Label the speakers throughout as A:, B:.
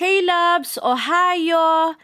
A: Hey loves, Ohio,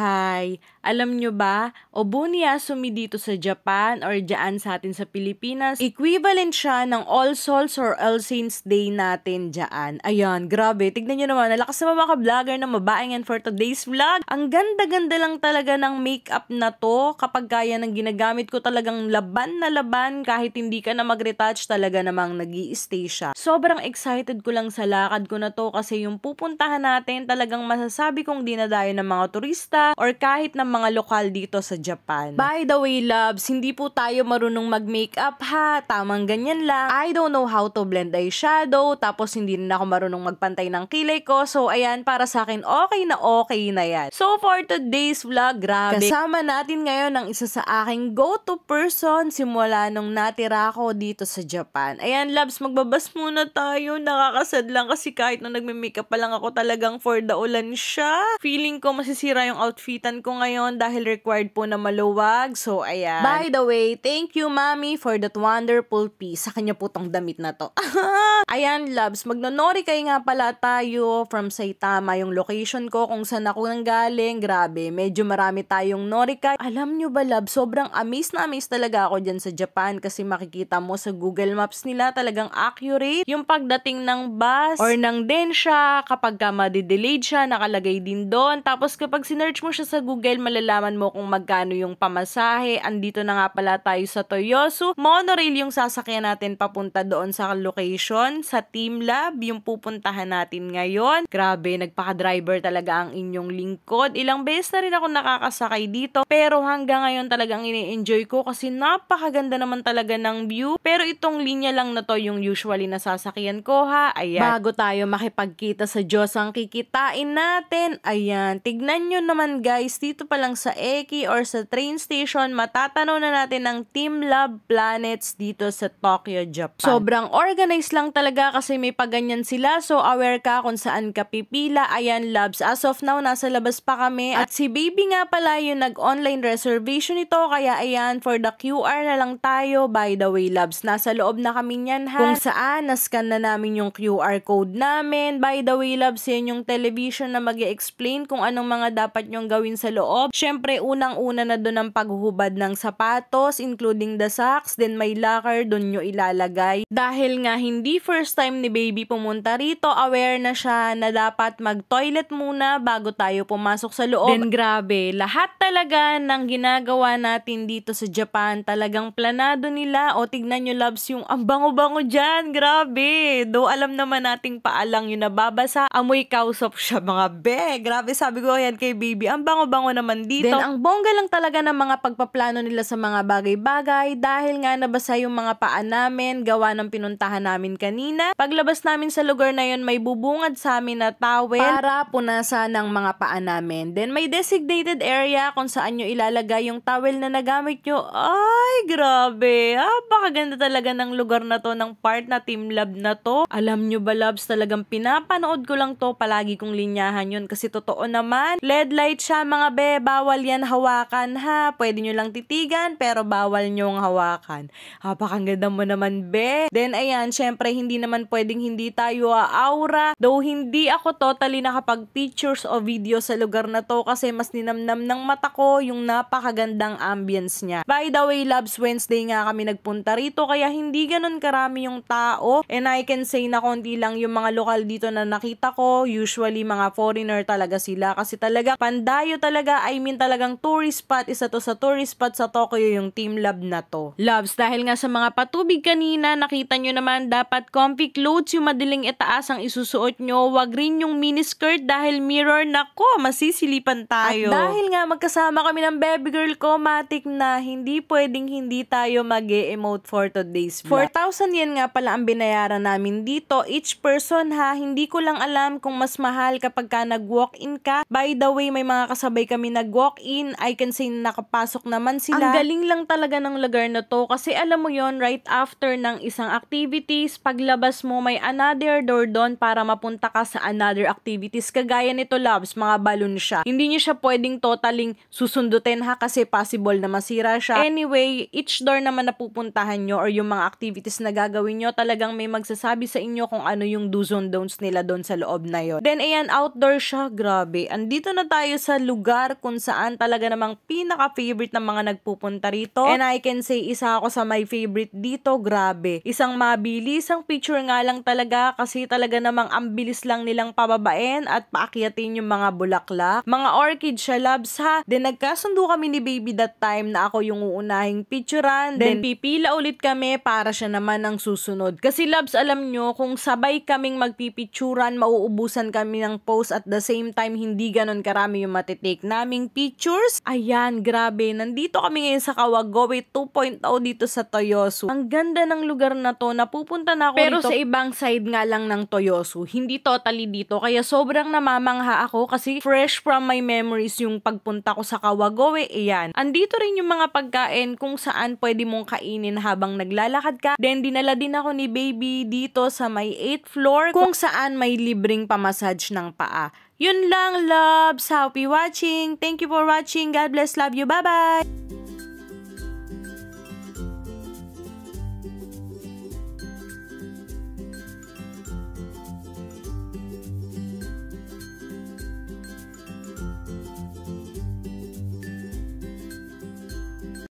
A: Hi! Alam nyo ba, Obuniyasumi dito sa Japan or dyan sa atin sa Pilipinas, equivalent siya ng All Souls or All Saints Day natin dyan. Ayan, grabe. Tignan nyo naman, nalakas naman mga vlogger na mabaingan for today's vlog. Ang ganda-ganda lang talaga ng makeup na to. Kapag kaya ng ginagamit ko talagang laban na laban, kahit hindi ka na mag-retouch talaga namang nag stay siya. Sobrang excited ko lang sa lakad ko na to kasi yung pupuntahan natin talagang masasabi kong dinadayo ng mga turista artista or kahit ng mga lokal dito sa Japan. By the way, loves, hindi po tayo marunong mag-makeup ha. Tamang ganyan lang. I don't know how to blend eyeshadow. Tapos hindi na ako marunong magpantay ng kilay ko. So, ayan, para sa akin, okay na okay na yan. So, for today's vlog, grabe. Kasama natin ngayon ang isa sa aking go-to person simula nung natira ako dito sa Japan. Ayan, loves, magbabas muna tayo. Nakakasad lang kasi kahit nung nagme-makeup pa lang ako talagang for the ulan siya. Feeling ko masisira yung outfitan ko ngayon dahil required po na maluwag. So, ayan. By the way, thank you, mommy, for that wonderful piece. Sa kanya po tong damit na to. ayan, loves. Magnonori kayo nga pala tayo from Saitama. Yung location ko kung saan ako nang galing. Grabe, medyo marami tayong Norika. Alam nyo ba, loves? sobrang amazed na amazed talaga ako dyan sa Japan kasi makikita mo sa Google Maps nila talagang accurate. Yung pagdating ng bus or ng densya, kapag ka madidelayed siya, nakalagay din doon. Tapos kapag sinerge search mo siya sa Google, malalaman mo kung magkano yung pamasahe. Andito na nga pala tayo sa Toyosu. Monorail yung sasakyan natin papunta doon sa location, sa Team Lab, yung pupuntahan natin ngayon. Grabe, nagpaka-driver talaga ang inyong lingkod. Ilang beses na rin ako nakakasakay dito, pero hanggang ngayon talagang ini-enjoy ko kasi napakaganda naman talaga ng view. Pero itong linya lang na to yung usually nasasakyan ko ha. Ayan. Bago tayo makipagkita sa Diyos ang kikitain natin, ayan, tignan nyo naman naman guys, dito pa lang sa Eki or sa train station, matatanaw na natin ang Team Love Planets dito sa Tokyo, Japan. Sobrang organized lang talaga kasi may paganyan sila, so aware ka kung saan ka pipila. Ayan, loves, as of now, nasa labas pa kami. At si baby nga pala yung nag-online reservation ito, kaya ayan, for the QR na lang tayo. By the way, loves, nasa loob na kami niyan ha. Kung saan, nascan na namin yung QR code namin. By the way, loves, yan yung television na mag explain kung anong mga dapat nyong gawin sa loob. Syempre, unang-una na doon ang paghuhubad ng sapatos, including the socks, then may locker doon nyo ilalagay. Dahil nga hindi first time ni baby pumunta rito, aware na siya na dapat mag-toilet muna bago tayo pumasok sa loob. Then grabe, lahat talaga ng ginagawa natin dito sa Japan, talagang planado nila. O tignan nyo loves yung ang bango-bango dyan, grabe. do alam naman nating paalang yung nababasa, amoy of siya mga be. Grabe sabi ko yan kay baby baby. Ang bango-bango naman dito. Then, ang bongga lang talaga ng mga pagpaplano nila sa mga bagay-bagay dahil nga nabasa yung mga paa namin, gawa ng pinuntahan namin kanina. Paglabas namin sa lugar na yon may bubungad sa amin na towel para punasan ng mga paa namin. Then, may designated area kung saan nyo ilalagay yung towel na nagamit nyo. Ay, grabe. Ah, pakaganda talaga ng lugar na to, ng part na team lab na to. Alam nyo ba, loves, talagang pinapanood ko lang to. Palagi kong linyahan yun kasi totoo naman. LED light nag siya, mga be, bawal yan hawakan ha. Pwede nyo lang titigan, pero bawal nyong hawakan. Hapakang ganda mo naman, be. Then, ayan, syempre, hindi naman pwedeng hindi tayo aura. Though, hindi ako totally nakapag-pictures o video sa lugar na to kasi mas ninamnam ng mata ko yung napakagandang ambience niya. By the way, Loves Wednesday nga kami nagpunta rito, kaya hindi ganun karami yung tao. And I can say na konti lang yung mga lokal dito na nakita ko. Usually, mga foreigner talaga sila kasi talaga pandemic Mandayo talaga, I mean talagang tourist spot. Isa to sa tourist spot sa Tokyo yung Team Lab na to. Loves, dahil nga sa mga patubig kanina, nakita nyo naman, dapat comfy clothes yung madaling itaas ang isusuot nyo. Huwag rin yung miniskirt dahil mirror, nako, masisilipan tayo. At dahil nga magkasama kami ng baby girl ko, matik na hindi pwedeng hindi tayo mag emote for today's vlog. 4,000 yen nga pala ang binayaran namin dito. Each person ha, hindi ko lang alam kung mas mahal kapag ka nag-walk-in ka. By the way, may mga mga kasabay kami nag-walk-in, I can say nakapasok naman sila. Ang galing lang talaga ng lugar na to kasi alam mo yon right after ng isang activities, paglabas mo may another door doon para mapunta ka sa another activities. Kagaya nito loves, mga balon siya. Hindi niya siya pwedeng totaling susundutin ha kasi possible na masira siya. Anyway, each door naman na pupuntahan nyo or yung mga activities na gagawin nyo, talagang may magsasabi sa inyo kung ano yung do's and don'ts nila doon sa loob na yon. Then ayan, outdoor siya. Grabe. Andito na tayo tayo sa lugar kung saan talaga namang pinaka-favorite ng mga nagpupunta rito. And I can say, isa ako sa my favorite dito, grabe. Isang mabilisang picture nga lang talaga kasi talaga namang ang bilis lang nilang pababain at paakyatin yung mga bulaklak. Mga orchid siya, loves ha. Then nagkasundo kami ni baby that time na ako yung uunahing picturean. Then, then pipila ulit kami para siya naman ang susunod. Kasi loves, alam nyo, kung sabay kaming magpipicturan, mauubusan kami ng post at the same time, hindi ganon karami yung matitake naming pictures. Ayan, grabe. Nandito kami ngayon sa Kawagoe 2.0 dito sa Toyosu. Ang ganda ng lugar na to. Napupunta na ako Pero dito. sa ibang side nga lang ng Toyosu. Hindi totally dito. Kaya sobrang namamangha ako kasi fresh from my memories yung pagpunta ko sa Kawagoe. Ayan. Andito rin yung mga pagkain kung saan pwede mong kainin habang naglalakad ka. Then, dinala din ako ni baby dito sa may 8th floor kung saan may libreng pamassage ng paa. Yun lang, loves. Happy watching. Thank you for watching. God bless. Love you. Bye-bye.